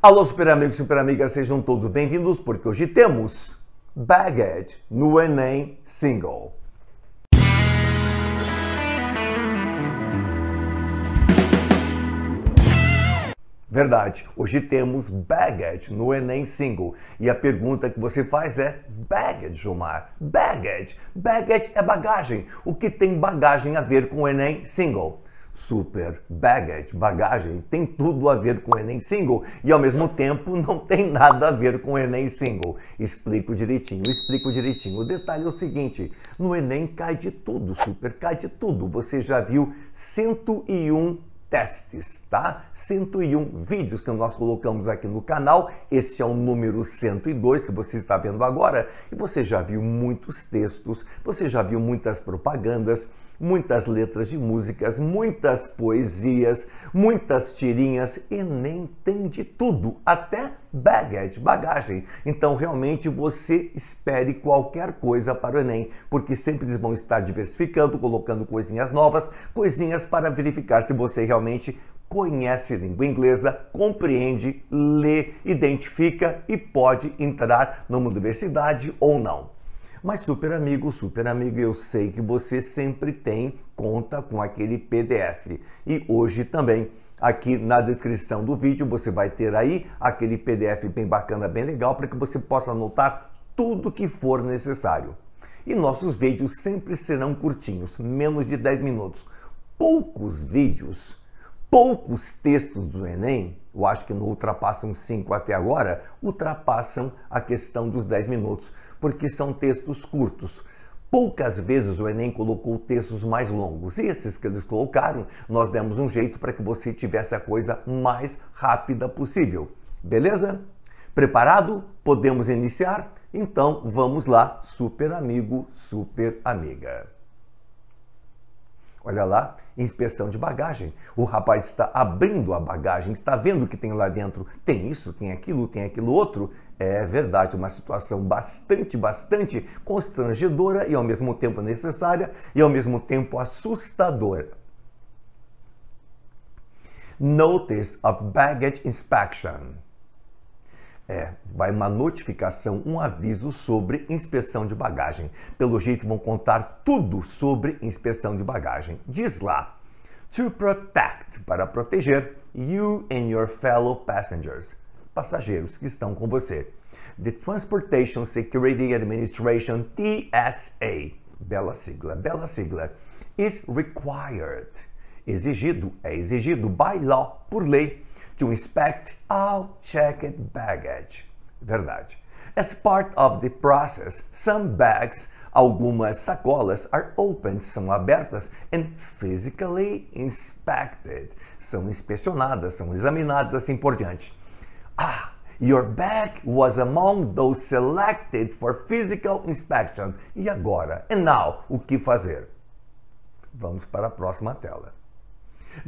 Alô, super amigos e super amigas, sejam todos bem-vindos, porque hoje temos Baggage no Enem Single. Verdade, hoje temos Baggage no Enem Single. E a pergunta que você faz é: Baggage, Gilmar? Baggage? Baggage é bagagem. O que tem bagagem a ver com o Enem Single? Super Baggage, bagagem, tem tudo a ver com o Enem Single e ao mesmo tempo não tem nada a ver com o Enem Single. Explico direitinho, explico direitinho. O detalhe é o seguinte, no Enem cai de tudo, super cai de tudo. Você já viu 101 testes, tá? 101 vídeos que nós colocamos aqui no canal. Esse é o número 102 que você está vendo agora. E você já viu muitos textos, você já viu muitas propagandas, muitas letras de músicas, muitas poesias, muitas tirinhas e nem tem de tudo, até baggage, bagagem. Então realmente você espere qualquer coisa para o Enem, porque sempre eles vão estar diversificando, colocando coisinhas novas, coisinhas para verificar se você realmente conhece língua inglesa, compreende, lê, identifica e pode entrar numa universidade ou não. Mas, super amigo, super amigo, eu sei que você sempre tem conta com aquele PDF. E hoje também, aqui na descrição do vídeo, você vai ter aí aquele PDF bem bacana, bem legal, para que você possa anotar tudo que for necessário. E nossos vídeos sempre serão curtinhos, menos de 10 minutos. Poucos vídeos poucos textos do Enem, eu acho que não ultrapassam cinco até agora, ultrapassam a questão dos 10 minutos, porque são textos curtos. Poucas vezes o Enem colocou textos mais longos. E esses que eles colocaram, nós demos um jeito para que você tivesse a coisa mais rápida possível. Beleza? Preparado? Podemos iniciar? Então vamos lá, super amigo, super amiga. Olha lá, inspeção de bagagem. O rapaz está abrindo a bagagem, está vendo o que tem lá dentro. Tem isso, tem aquilo, tem aquilo outro. É verdade, uma situação bastante, bastante constrangedora e ao mesmo tempo necessária e ao mesmo tempo assustadora. Notice of Baggage Inspection. É, vai uma notificação, um aviso sobre inspeção de bagagem. Pelo jeito vão contar tudo sobre inspeção de bagagem. Diz lá: To protect, para proteger you and your fellow passengers, passageiros que estão com você. The Transportation Security Administration, TSA, bela sigla, bela sigla, is required, exigido, é exigido by law, por lei to inspect all checked baggage. Verdade. As part of the process, some bags, algumas sacolas, are opened, são abertas, and physically inspected, são inspecionadas, são examinadas, assim por diante. Ah, your bag was among those selected for physical inspection. E agora? And now, o que fazer? Vamos para a próxima tela.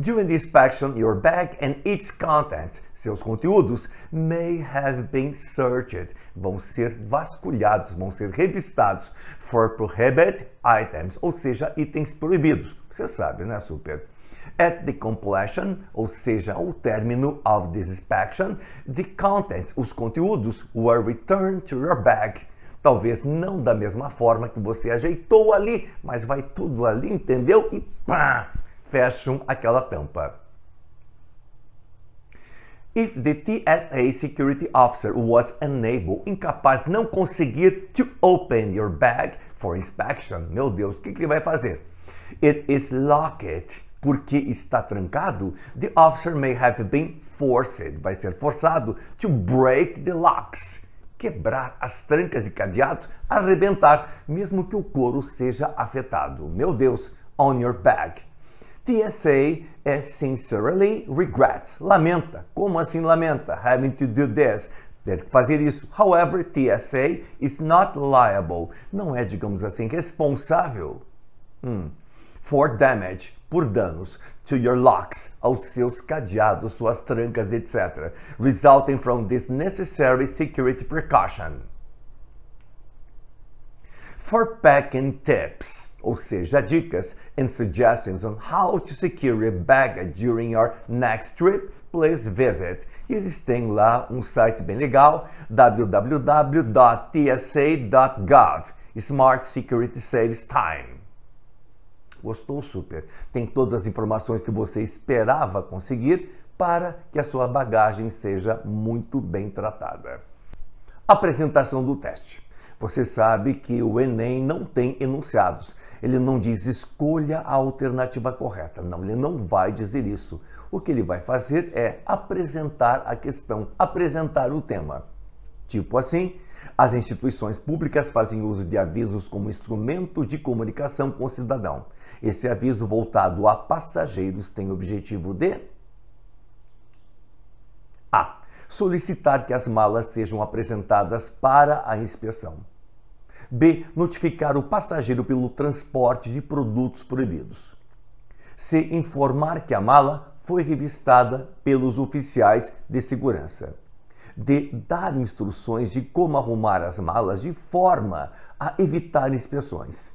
During the inspection, your bag and its contents, seus conteúdos, may have been searched, vão ser vasculhados, vão ser revistados for prohibited items, ou seja, itens proibidos. Você sabe, né, super? At the completion, ou seja, ao término of this inspection, the contents, os conteúdos, were returned to your bag. Talvez não da mesma forma que você ajeitou ali, mas vai tudo ali, entendeu? E pá! fecham aquela tampa. If the TSA security officer was unable, incapaz, não conseguir to open your bag for inspection, meu Deus, o que, que ele vai fazer? It is locked porque está trancado, the officer may have been forced, vai ser forçado, to break the locks, quebrar as trancas e cadeados, arrebentar, mesmo que o couro seja afetado. Meu Deus, on your bag. TSA é sincerely regrets, lamenta. Como assim lamenta? Having to do this. Ter que fazer isso. However, TSA is not liable. Não é, digamos assim, responsável hum. for damage, por danos, to your locks, aos seus cadeados, suas trancas, etc. Resulting from this necessary security precaution for packing tips, ou seja, dicas and suggestions on how to secure your bag during your next trip, please visit. E eles têm lá um site bem legal, www.tsa.gov, Smart Security Saves Time. Gostou super? Tem todas as informações que você esperava conseguir para que a sua bagagem seja muito bem tratada. Apresentação do teste. Você sabe que o Enem não tem enunciados. Ele não diz escolha a alternativa correta. Não, ele não vai dizer isso. O que ele vai fazer é apresentar a questão, apresentar o tema. Tipo assim, as instituições públicas fazem uso de avisos como instrumento de comunicação com o cidadão. Esse aviso voltado a passageiros tem o objetivo de A. Solicitar que as malas sejam apresentadas para a inspeção. B. Notificar o passageiro pelo transporte de produtos proibidos. C. Informar que a mala foi revistada pelos oficiais de segurança. D. Dar instruções de como arrumar as malas de forma a evitar inspeções.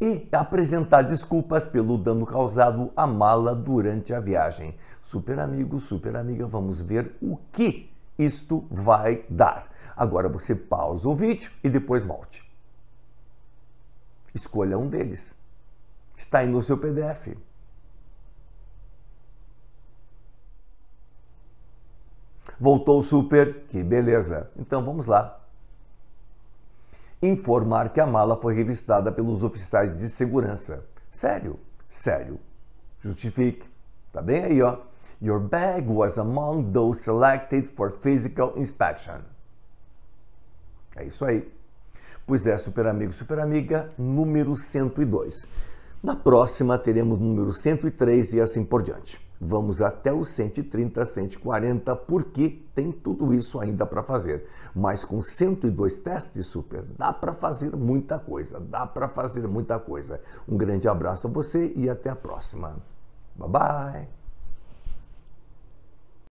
E apresentar desculpas pelo dano causado à mala durante a viagem. Super amigo, super amiga, vamos ver o que isto vai dar. Agora você pausa o vídeo e depois volte. Escolha um deles. Está aí no seu PDF. Voltou o super, que beleza. Então vamos lá. Informar que a mala foi revistada pelos oficiais de segurança. Sério, sério. Justifique. Tá bem aí, ó. Your bag was among those selected for physical inspection. É isso aí. Pois é, super amigo, super amiga, número 102. Na próxima teremos número 103 e assim por diante. Vamos até o 130, 140, porque tem tudo isso ainda para fazer. Mas com 102 testes super, dá para fazer muita coisa, dá para fazer muita coisa. Um grande abraço a você e até a próxima. Bye bye.